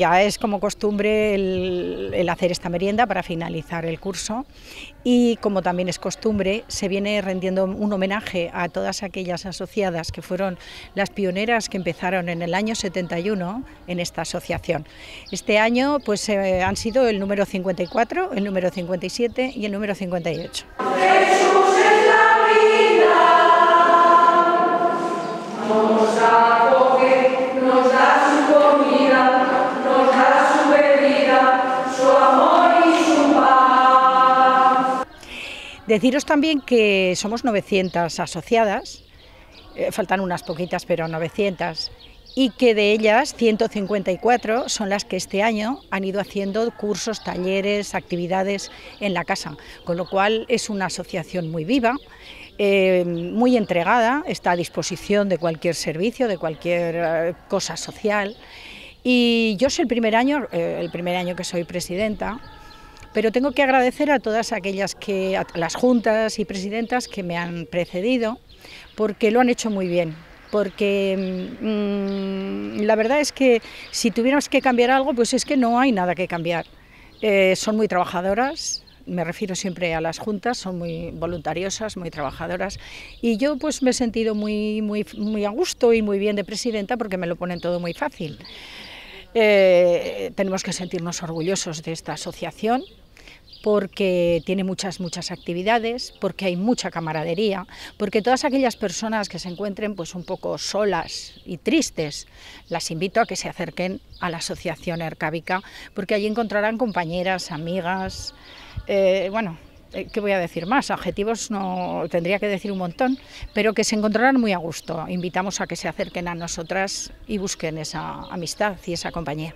Ya es como costumbre el, hacer esta merienda para finalizar el curso y como también es costumbre, se viene rendiendo un homenaje a todas aquellas asociadas que fueron las pioneras que empezaron en el año 71 en esta asociación. Este año pues eh, han sido el número 54, el número 57 y el número 58. Deciros también que somos 900 asociadas, eh, faltan unas poquitas, pero 900, y que de ellas 154 son las que este año han ido haciendo cursos, talleres, actividades en la casa, con lo cual es una asociación muy viva. Eh, muy entregada, está a disposición de cualquier servicio, de cualquier eh, cosa social. Y yo soy el primer año, el primer año que soy presidenta, pero tengo que agradecer a todas aquellas que, a las juntas y presidentas que me han precedido, porque lo han hecho muy bien, porque mm, la verdad es que si tuviéramos que cambiar algo, pues es que no hay nada que cambiar. Eh, son muy trabajadoras, me refiero siempre a las juntas, son muy voluntariosas, muy trabajadoras y yo pues me he sentido muy, muy, muy a gusto y muy bien de presidenta porque me lo ponen todo muy fácil. Eh, tenemos que sentirnos orgullosos de esta asociación, porque tiene muchas, muchas actividades, porque hay mucha camaradería, porque todas aquellas personas que se encuentren pues un poco solas y tristes, las invito a que se acerquen a la Asociación Arcábica, porque allí encontrarán compañeras, amigas, eh, bueno, eh, ¿qué voy a decir más? Adjetivos no tendría que decir un montón, pero que se encontrarán muy a gusto. Invitamos a que se acerquen a nosotras y busquen esa amistad y esa compañía.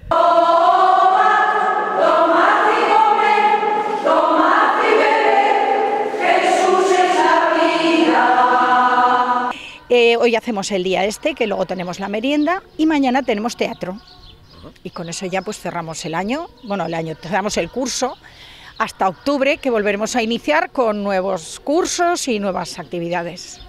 Eh, hoy hacemos el día este, que luego tenemos la merienda y mañana tenemos teatro. Y con eso ya pues cerramos el año, bueno, el año, cerramos el curso hasta octubre, que volveremos a iniciar con nuevos cursos y nuevas actividades.